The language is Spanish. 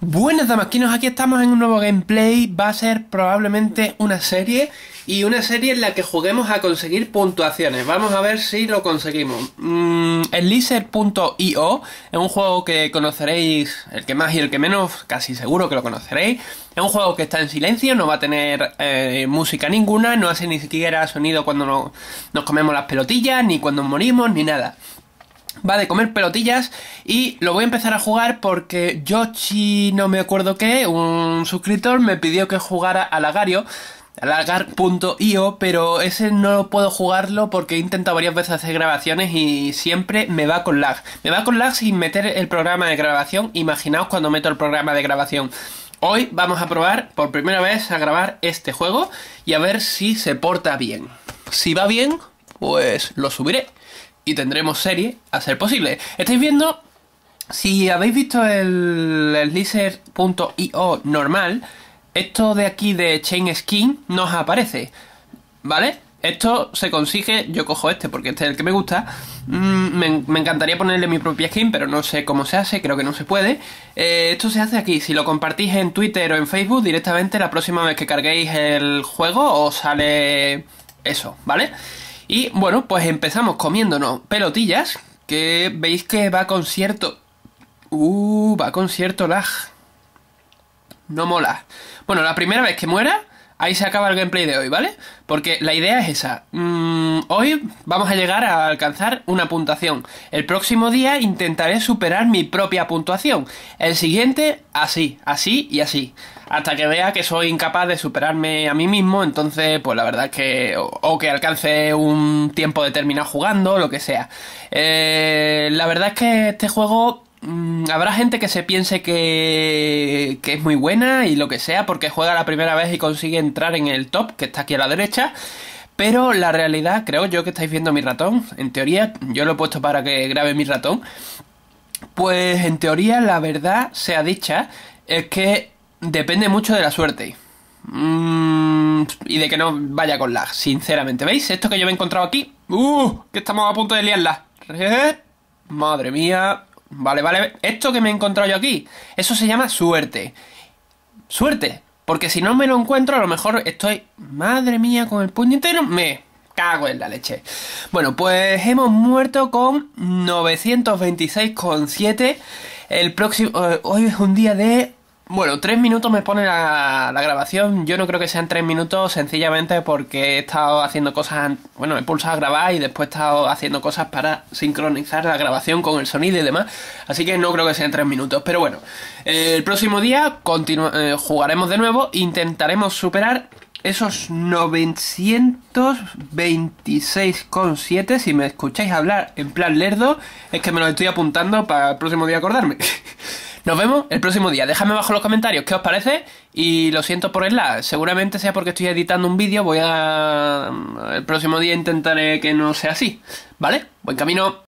Buenas damasquinos, aquí estamos en un nuevo gameplay, va a ser probablemente una serie y una serie en la que juguemos a conseguir puntuaciones, vamos a ver si lo conseguimos. el mm, Eliser.io es un juego que conoceréis, el que más y el que menos, casi seguro que lo conoceréis, es un juego que está en silencio, no va a tener eh, música ninguna, no hace ni siquiera sonido cuando nos comemos las pelotillas, ni cuando morimos, ni nada va de comer pelotillas y lo voy a empezar a jugar porque yo si no me acuerdo qué, un suscriptor me pidió que jugara a Lagario, lagar.io, pero ese no puedo jugarlo porque he intentado varias veces hacer grabaciones y siempre me va con lag. Me va con lag sin meter el programa de grabación, imaginaos cuando meto el programa de grabación. Hoy vamos a probar por primera vez a grabar este juego y a ver si se porta bien. Si va bien, pues lo subiré y tendremos serie a ser posible. Estáis viendo, si habéis visto el, Lizard.io normal, esto de aquí de Chain Skin nos aparece, ¿vale? Esto se consigue, yo cojo este porque este es el que me gusta. Mm, me, encantaría ponerle mi propia skin, pero no sé cómo se hace, creo que no se puede. Eh, esto se hace aquí, si lo compartís en Twitter o en Facebook, directamente la próxima vez que carguéis el juego os sale eso, ¿vale? Y bueno, pues empezamos comiéndonos pelotillas, que veis que va con cierto... Uh, va con cierto lag. No mola. Bueno, la primera vez que muera, ahí se acaba el gameplay de hoy, ¿vale? Porque la idea es esa. Mm, hoy vamos a llegar a alcanzar una puntuación. El próximo día intentaré superar mi propia puntuación. El siguiente, así, así y así. Hasta que vea que soy incapaz de superarme a mí mismo, entonces, pues la verdad es que. O, que alcance un tiempo determinado jugando, lo que sea. Eh, la verdad es que este juego Mm, habrá gente que se piense que, que, es muy buena y lo que sea porque juega la primera vez y consigue entrar en el top, que está aquí a la derecha. Pero la realidad, creo yo que estáis viendo mi ratón, en teoría, yo lo he puesto para que grabe mi ratón. Pues en teoría, la verdad sea dicha, es que depende mucho de la suerte. Mm, y de que no vaya con lag, sinceramente. ¿Veis? Esto que yo me he encontrado aquí. ¡Uh! Que estamos a punto de liarla. Madre mía, Vale, vale. Esto que me he encontrado yo aquí, eso se llama suerte. Suerte. Porque si no me lo encuentro, a lo mejor estoy... Madre mía, con el puño entero me cago en la leche. Bueno, pues hemos muerto con 926,7. El próximo... Eh, hoy es un día de bueno, tres minutos me pone la, grabación. Yo no creo que sean tres minutos, sencillamente porque he estado haciendo cosas. Bueno, he pulsado a grabar y después he estado haciendo cosas para sincronizar la grabación con el sonido y demás. Así que no creo que sean tres minutos. Pero bueno, el próximo día eh, jugaremos de nuevo. Intentaremos superar esos 926,7. Si me escucháis hablar en plan lerdo, es que me lo estoy apuntando para el próximo día acordarme. Nos vemos el próximo día. Déjame abajo en los comentarios qué os parece y lo siento por el lag. Seguramente sea porque estoy editando un vídeo. Voy a... Mm, el próximo día intentaré que no sea así. ¿Vale? Buen camino.